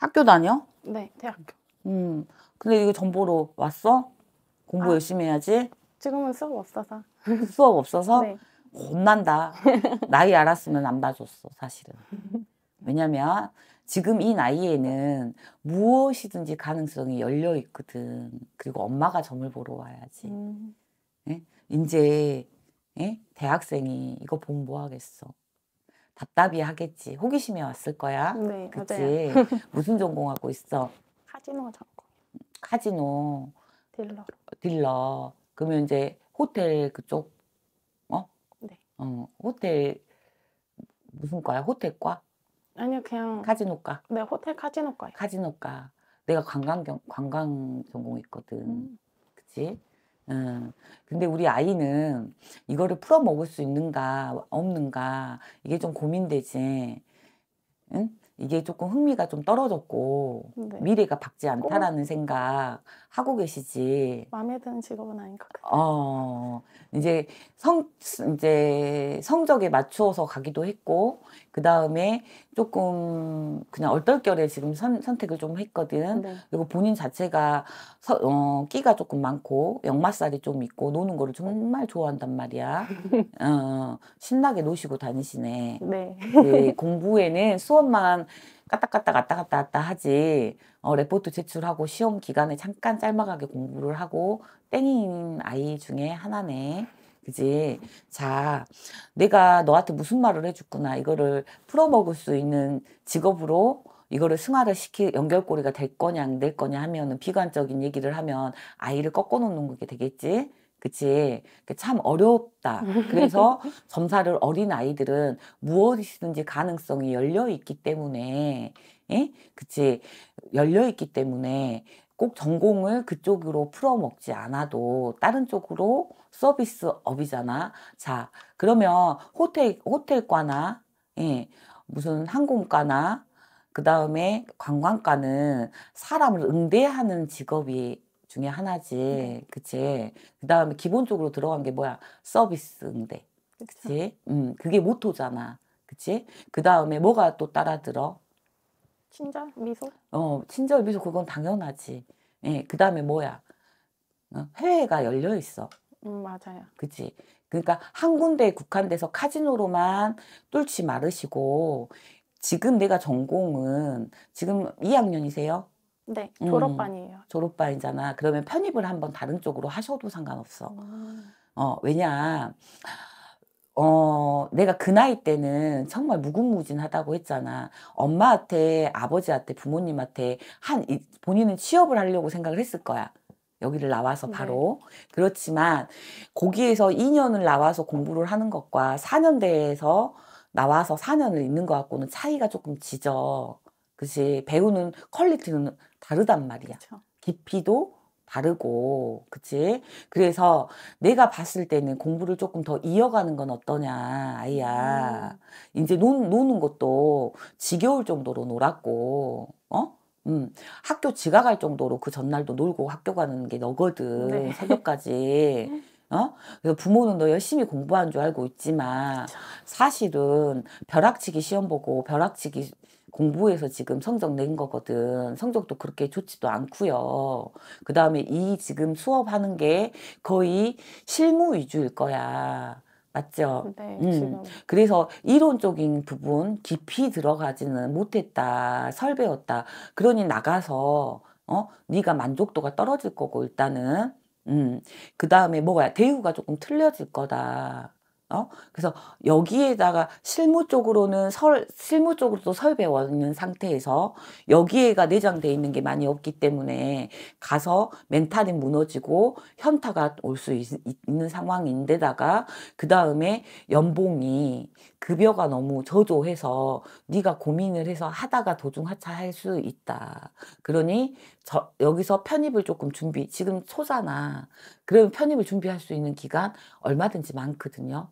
학교 다녀? 네, 대학교. 음, 근데 이거 전보로 왔어? 공부 아, 열심히 해야지? 지금은 수업 없어서. 수업 없어서? 네. 혼난다. 나이 알았으면 안 봐줬어, 사실은. 왜냐면 지금 이 나이에는 무엇이든지 가능성이 열려 있거든. 그리고 엄마가 점을 보러 와야지. 음. 예? 이제 예? 대학생이 이거 보면 뭐 하겠어. 답답이 하겠지. 호기심이 왔을 거야. 네, 그치? 맞아요. 무슨 전공하고 있어? 카지노 전공. 카지노. 딜러. 딜러. 그러면 이제 호텔 그쪽 어? 네. 어, 호텔 무슨 과야? 호텔과? 아니요, 그냥 카지노과. 네, 호텔 카지노과 카지노과. 내가 관광 관광 전공했거든. 음. 그치? 근데 우리 아이는 이거를 풀어 먹을 수 있는가 없는가 이게 좀 고민되지. 응? 이게 조금 흥미가 좀 떨어졌고 네. 미래가 밝지 않다라는 생각 하고 계시지. 마음에 드는 직업은 아닌 것어 이제 성 이제 성적에 맞추어서 가기도 했고 그 다음에 조금 그냥 얼떨결에 지금 선, 선택을 좀 했거든. 네. 그리고 본인 자체가 서, 어, 끼가 조금 많고 역마살이 좀 있고 노는 거를 정말 좋아한단 말이야. 어 신나게 노시고 다니시 네. 네 공부에는 수업만 까딱까딱 왔다 갔다 왔다 하지 어, 레포트 제출하고 시험 기간에 잠깐 짤막하게 공부를 하고 땡인 아이 중에 하나네. 그지? 자, 내가 너한테 무슨 말을 해줬구나. 이거를 풀어먹을 수 있는 직업으로 이거를 승화를 시키 연결고리가 될 거냐 안 될 거냐 하면은 비관적인 얘기를 하면 아이를 꺾어놓는 게 되겠지. 그치? 그러니까 참 어렵다. 그래서 점사를 어린 아이들은 무엇이든지 가능성이 열려 있기 때문에, 예? 그치? 열려 있기 때문에 꼭 전공을 그쪽으로 풀어먹지 않아도 다른 쪽으로 서비스업이잖아. 자, 그러면 호텔, 호텔과나, 예, 무슨 항공과나, 그 다음에 관광과는 사람을 응대하는 직업이 중에 하나지. 네. 그치. 그 다음에 기본적으로 들어간 게 뭐야? 서비스 인데 그치. 음, 그게 모토잖아. 그치. 그 다음에 뭐가 또 따라들어? 친절, 미소? 어, 친절, 미소, 그건 당연하지. 예, 그 다음에 뭐야? 어, 해외가 열려 있어. 음, 맞아요. 그치. 그러니까 한 군데에 국한돼서 카지노로만 뚫지 마르시고, 지금 내가 전공은 지금 2학년이세요? 네, 음, 졸업반이에요. 음, 졸업반이잖아. 그러면 편입을 한번 다른 쪽으로 하셔도 상관없어. 아. 어, 왜냐, 어, 내가 그 나이 때는 정말 무궁무진하다고 했잖아. 엄마한테, 아버지한테, 부모님한테 한, 이, 본인은 취업을 하려고 생각을 했을 거야. 여기를 나와서 네. 바로. 네. 그렇지만, 거기에서 2년을 나와서 공부를 하는 것과 4년대에서 나와서 4년을 있는 것하고는 차이가 조금 지죠. 그치. 배우는 퀄리티는 다르단 말이야. 그쵸. 깊이도 다르고, 그치? 그래서 내가 봤을 때는 공부를 조금 더 이어가는 건 어떠냐, 아이야. 음. 이제 논, 노는 것도 지겨울 정도로 놀았고, 어? 음, 학교 지각할 정도로 그 전날도 놀고 학교 가는 게 너거든. 네. 새벽까지. 어? 그래서 부모는 너 열심히 공부한 줄 알고 있지만 사실은 벼락치기 시험 보고 벼락치기 공부해서 지금 성적 낸 거거든. 성적도 그렇게 좋지도 않고요. 그 다음에 이 지금 수업하는 게 거의 실무 위주일 거야. 맞죠? 네, 음. 지금. 그래서 이론적인 부분 깊이 들어가지는 못했다, 설배웠다. 그러니 나가서 어 네가 만족도가 떨어질 거고 일단은 음. 그 다음에 뭐가 대우가 조금 틀려질 거다. 어? 그래서 여기에다가 실무 쪽으로는 설, 실무 쪽으로도 설배워 있는 상태에서 여기에가 내장돼 있는 게 많이 없기 때문에 가서 멘탈이 무너지고 현타가 올 수 있는 상황인데다가 그 다음에 연봉이 급여가 너무 저조해서 네가 고민을 해서 하다가 도중 하차할 수 있다. 그러니 저, 여기서 편입을 조금 준비 지금 초잖아. 그러면 편입을 준비할 수 있는 기간 얼마든지 많거든요.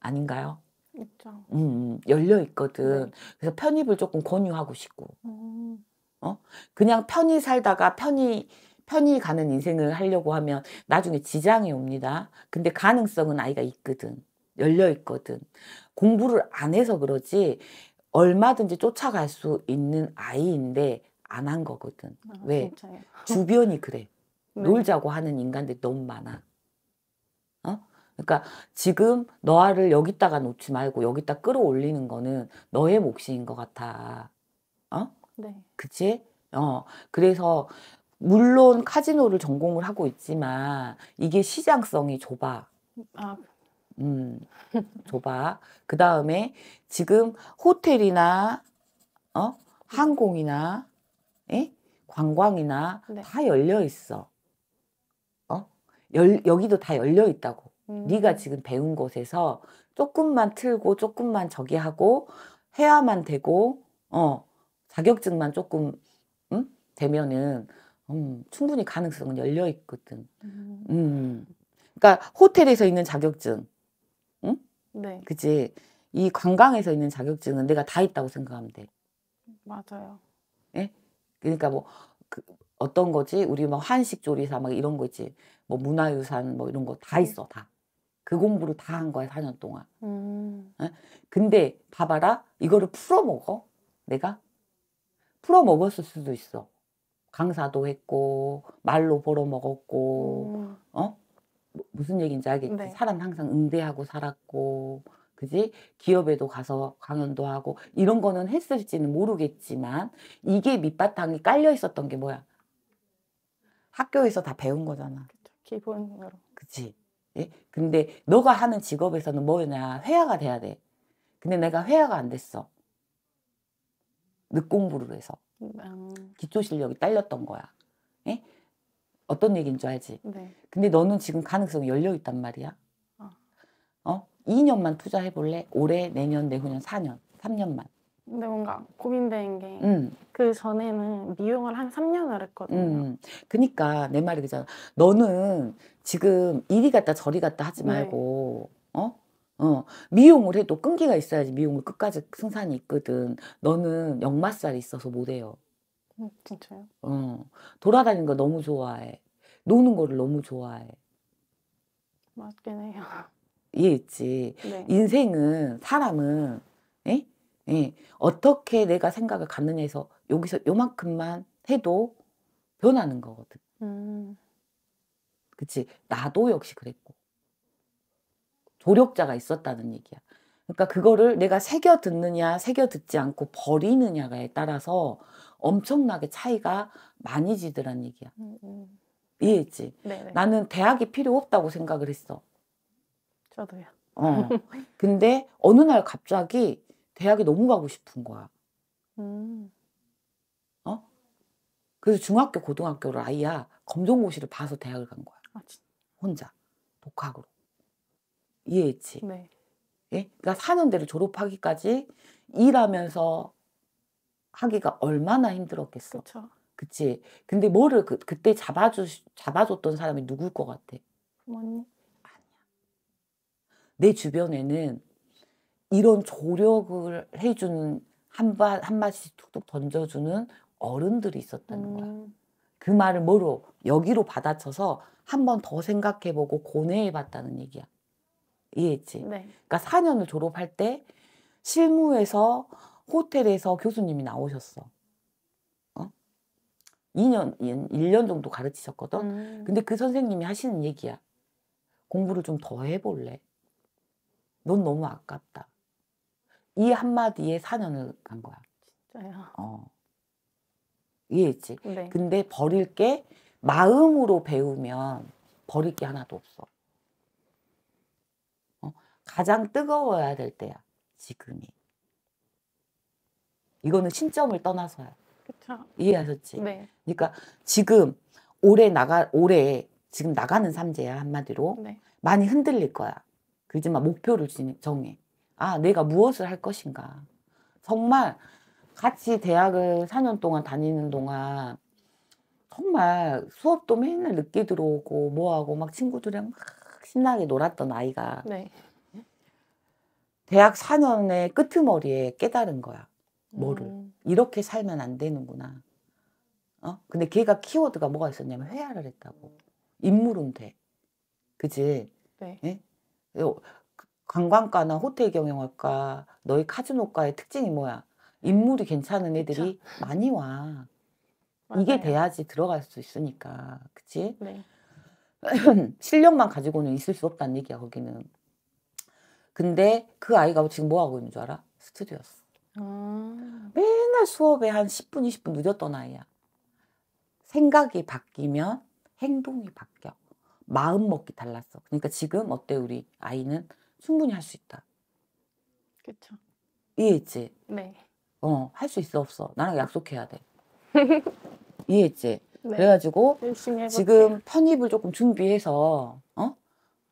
아닌가요? 있죠. 음, 음 열려 있거든. 네. 그래서 편입을 조금 권유하고 싶고. 음. 어? 그냥 편히 살다가 편히 편히 가는 인생을 하려고 하면 나중에 지장이 옵니다. 근데 가능성은 아이가 있거든. 열려 있거든. 공부를 안 해서 그러지 얼마든지 쫓아갈 수 있는 아이인데 안 한 거거든. 아, 왜? 진짜요? 주변이 그래. 네. 놀자고 하는 인간들이 너무 많아. 그러니까 지금 너아를 여기다가 놓지 말고 여기다 끌어올리는 거는 너의 몫인 것 같아. 어? 네. 그치? 어. 그래서 물론 카지노를 전공을 하고 있지만 이게 시장성이 좁아. 아. 음, 좁아. 그 다음에 지금 호텔이나 어 항공이나 에? 예? 관광이나 네. 다 열려 있어. 어? 열, 여기도 다 열려 있다고. 음. 네가 지금 배운 곳에서 조금만 틀고 조금만 저기 하고 해야만 되고 어 자격증만 조금 음? 되면은 음, 충분히 가능성은 열려 있거든. 음. 음. 그러니까 호텔에서 있는 자격증, 응? 네. 그지이 관광에서 있는 자격증은 내가 다 있다고 생각하면 돼. 맞아요. 예? 그러니까 뭐 그, 어떤 거지? 우리 뭐 한식 조리사 막 이런 거 있지. 뭐 문화유산 뭐 이런 거다 음. 있어 다. 그 공부를 다 한 거야 4년 동안. 음. 근데 봐봐라 이거를 풀어 먹어 내가 풀어 먹었을 수도 있어. 강사도 했고 말로 벌어 먹었고 음. 어 뭐, 무슨 얘기인지 알겠지. 네. 사람 항상 응대하고 살았고 그지 기업에도 가서 강연도 하고 이런 거는 했을지는 모르겠지만 이게 밑바탕이 깔려 있었던 게 뭐야? 학교에서 다 배운 거잖아. 기본으로. 그치. 예? 근데 너가 하는 직업에서는 뭐냐 회화가 돼야 돼. 근데 내가 회화가 안 됐어. 늦공부를 해서 음. 기초 실력이 딸렸던 거야. 예? 어떤 얘기인 줄 알지? 네. 근데 너는 지금 가능성이 열려 있단 말이야. 어? 2년만 어? 투자해 볼래? 올해, 내년, 내후년, 4년, 3년만. 근데 뭔가 고민되는 게 음. 그 전에는 미용을 한 3년을 했거든요. 음, 음. 그니까 내 말이 그잖아. 너는 지금 이리 갔다 저리 갔다 하지 네. 말고 네. 어? 어. 미용을 해도 끈기가 있어야지 미용을 끝까지 승산이 있거든. 너는 역마살이 있어서 못 해요. 음, 진짜요? 어. 돌아다니는 거 너무 좋아해. 노는 거를 너무 좋아해. 맞긴 해요. 이해했지. 네. 인생은 사람은 에? 예, 어떻게 내가 생각을 갖느냐에서 여기서 요만큼만 해도 변하는 거거든. 음. 그치? 나도 역시 그랬고. 조력자가 있었다는 얘기야. 그러니까 그거를 내가 새겨 듣느냐, 새겨 듣지 않고 버리느냐에 따라서 엄청나게 차이가 많이 지더란 얘기야. 음. 음. 이해했지? 네네. 네. 나는 대학이 필요 없다고 생각을 했어. 저도요. 어. 근데 어느 날 갑자기 대학에 너무 가고 싶은 거야. 음. 어? 그래서 중학교, 고등학교를 아이야 검정고시를 봐서 대학을 간 거야. 아, 혼자 독학으로 이해했지. 네. 예? 그러니까 사는 데를 졸업하기까지 일하면서 하기가 얼마나 힘들었겠어. 그쵸. 그치. 근데 뭐를 그, 그때 잡아주 잡아줬던 사람이 누굴 것 같아? 부모님. 아니야. 내 주변에는 이런 조력을 해주는 한바, 한마디씩 툭툭 던져주는 어른들이 있었다는 거야. 음. 그 말을 뭐로 여기로 받아쳐서 한 번 더 생각해보고 고뇌해봤다는 얘기야. 이해했지? 네. 그러니까 4년을 졸업할 때 실무에서 호텔에서 교수님이 나오셨어. 어? 2년, 1년 정도 가르치셨거든. 음. 근데 그 선생님이 하시는 얘기야. 공부를 좀 더 해볼래. 넌 너무 아깝다. 이 한마디에 4년을 간 거야. 진짜요? 어. 이해했지? 네. 근데 버릴 게 마음으로 배우면 버릴 게 하나도 없어. 어? 가장 뜨거워야 될 때야. 지금이. 이거는 신점을 떠나서야. 그쵸. 이해하셨지? 네. 그러니까 지금 올해 나가 올해 지금 나가는 삼재야 한마디로 네. 많이 흔들릴 거야. 그지만 목표를 정해. 아, 내가 무엇을 할 것인가. 정말 같이 대학을 4년 동안 다니는 동안 정말 수업도 맨날 늦게 들어오고 뭐하고 막 친구들이랑 막 신나게 놀았던 아이가 네. 대학 4년의 끄트머리에 깨달은 거야. 뭐를. 음. 이렇게 살면 안 되는구나. 어? 근데 걔가 키워드가 뭐가 있었냐면 회화를 했다고. 인물은 돼. 그지? 네. 예? 관광과나 호텔 경영학과 너희 카지노과의 특징이 뭐야? 음. 인물이 괜찮은 애들이 그쵸? 많이 와. 맞아요. 이게 돼야지 들어갈 수 있으니까. 그치? 네. 실력만 가지고는 있을 수 없다는 얘기야, 거기는. 근데 그 아이가 지금 뭐 하고 있는 줄 알아? 스튜디오였어. 음. 맨날 수업에 한 10분, 20분 늦었던 아이야. 생각이 바뀌면 행동이 바뀌어. 마음 먹기 달랐어. 그러니까 지금 어때, 우리 아이는? 충분히 할 수 있다. 그렇죠. 이해했지? 네. 어, 할 수 있어 없어. 나랑 약속해야 돼. 이해했지? 네. 그래가지고 지금 편입을 조금 준비해서 어?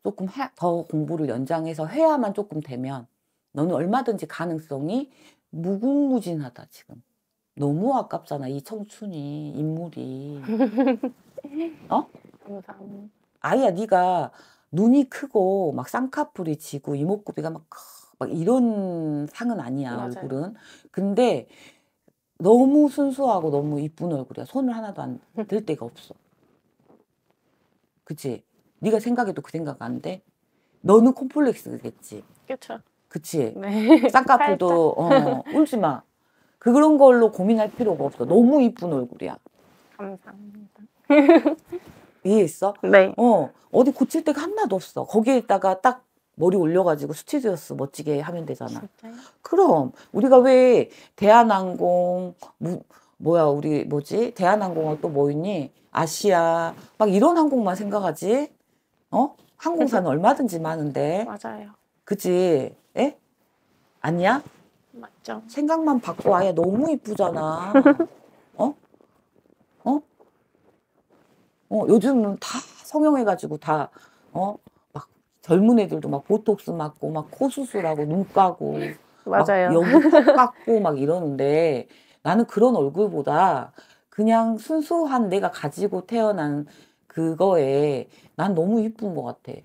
조금 해, 더 공부를 연장해서 해야만 조금 되면 너는 얼마든지 가능성이 무궁무진하다 지금. 너무 아깝잖아 이 청춘이 인물이. 어? 감사합니다. 아이야 네가 눈이 크고 막 쌍꺼풀이 지고 이목구비가 막, 막 이런 상은 아니야 맞아요. 얼굴은. 근데 너무 순수하고 너무 이쁜 얼굴이야. 손을 하나도 안들 데가 없어. 그치? 네가 생각해도 그 생각 안 돼? 너는 콤플렉스겠지. 그렇 그치? 네. 쌍꺼풀도 어, 울지 마. 그런 걸로 고민할 필요가 없어. 너무 이쁜 얼굴이야. 감사합니다. 위에 있어? 네. 어, 어디 고칠 데가 하나도 없어. 거기에다가 딱 머리 올려가지고 스튜디오스 멋지게 하면 되잖아. 진짜요? 그럼 우리가 왜 대한항공 무, 뭐야 우리 뭐지 대한항공은 또뭐 있니? 아시아 막 이런 항공만 생각하지? 어? 항공사는 그치? 얼마든지 많은데. 맞아요. 그지? 예? 아니야? 맞죠. 생각만 바꿔 아예 너무 이쁘잖아. 어? 어, 요즘은 다 성형해가지고 다, 어, 막 젊은 애들도 막 보톡스 맞고, 막 코 수술하고, 눈 까고. 맞아요. 여기 깎고 막 이러는데 나는 그런 얼굴보다 그냥 순수한 내가 가지고 태어난 그거에 난 너무 이쁜 것 같아.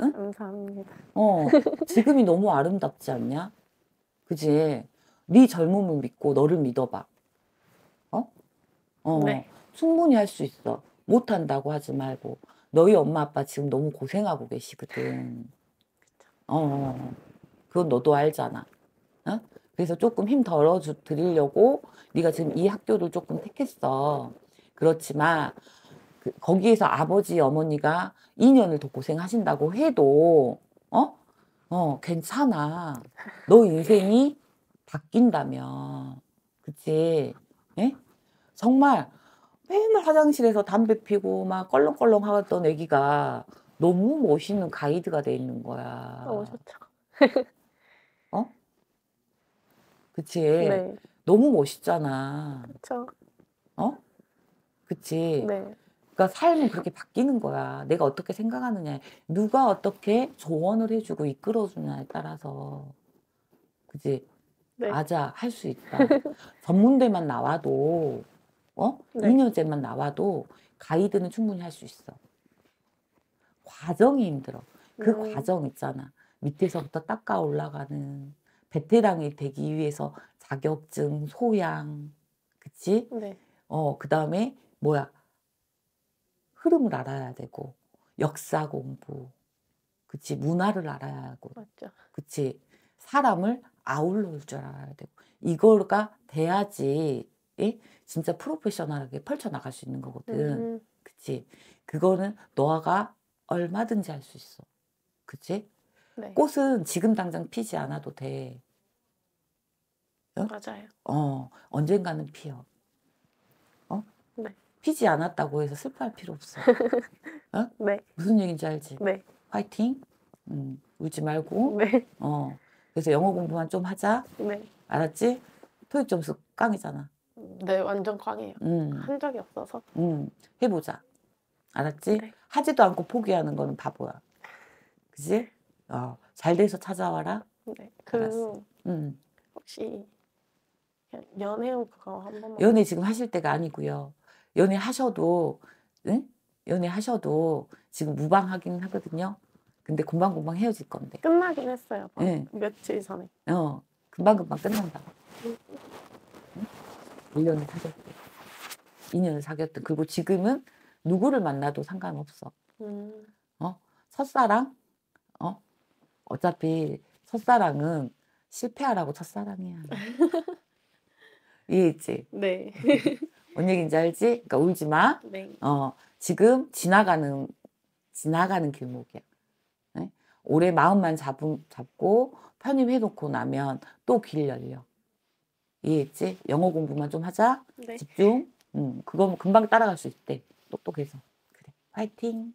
응? 감사합니다. 어, 지금이 너무 아름답지 않냐? 그지? 네 젊음을 믿고 너를 믿어봐. 어? 어. 네. 충분히 할 수 있어. 못한다고 하지 말고. 너희 엄마 아빠 지금 너무 고생하고 계시거든. 어, 어, 어, 그건 너도 알잖아. 어? 그래서 조금 힘 덜어 드리려고 네가 지금 이 학교를 조금 택했어. 그렇지만 그, 거기에서 아버지 어머니가 2년을 더 고생하신다고 해도 어? 어, 괜찮아. 너 인생이 바뀐다면. 그치? 예? 정말 맨날 화장실에서 담배 피고 막 껄렁껄렁 하던 애기가 너무 멋있는 가이드가 돼 있는 거야. 어, 좋다. 어? 그치. 네. 너무 멋있잖아. 그쵸. 어? 그치. 네. 그러니까 삶은 그렇게 바뀌는 거야. 내가 어떻게 생각하느냐, 누가 어떻게 조언을 해주고 이끌어주냐에 따라서, 그지? 네. 맞아, 할 수 있다. 전문대만 나와도 어? 네. 2년째만 나와도 가이드는 충분히 할 수 있어. 과정이 힘들어. 그 음. 과정 있잖아. 밑에서부터 닦아 올라가는 베테랑이 되기 위해서 자격증, 소양, 그치? 네. 어, 그 다음에 뭐야? 흐름을 알아야 되고, 역사 공부, 그치? 문화를 알아야 하고, 맞죠. 그치? 사람을 아울러 줄 알아야 되고, 이걸가 돼야지 예? 진짜 프로페셔널하게 펼쳐나갈 수 있는 거거든. 음. 그치? 그거는 너가 얼마든지 할 수 있어. 그치? 네. 꽃은 지금 당장 피지 않아도 돼. 어? 맞아요. 어, 언젠가는 피어. 어? 네. 피지 않았다고 해서 슬퍼할 필요 없어. 어? 네. 무슨 얘기인지 알지? 네. 화이팅. 음, 울지 말고. 네. 어. 그래서 영어 공부만 좀 하자. 네. 알았지? 토익 점수 깡이잖아. 네, 완전 광이에요 음. 한 적이 없어서. 음. 해보자. 알았지? 네. 하지도 않고 포기하는 거는 바보야. 그지? 어, 잘 돼서 찾아와라. 네. 그 알았어. 음. 혹시 연애 그거 한 번만 연애 지금 하실 때가 아니고요. 연애 하셔도 응? 연애 하셔도 지금 무방하긴 하거든요. 근데 금방금방 헤어질 건데. 끝나긴 했어요. 네. 며칠 전에. 어, 금방금방 끝난다. 음. 1년을 사귀었대. 2년을 사귀었던. 그리고 지금은 누구를 만나도 상관없어. 음. 어? 첫사랑? 어? 어차피 첫사랑은 실패하라고 첫사랑이야. 이해했지? 네. 뭔 얘기인지 알지? 그러니까 울지 마. 네. 어, 지금 지나가는, 지나가는 길목이야. 네? 올해 마음만 잡은, 잡고 편입해놓고 나면 또 길 열려. 이해했지? 영어 공부만 좀 하자. 네. 집중. 음, 그거 금방 따라갈 수 있대. 똑똑해서. 그래. 파이팅.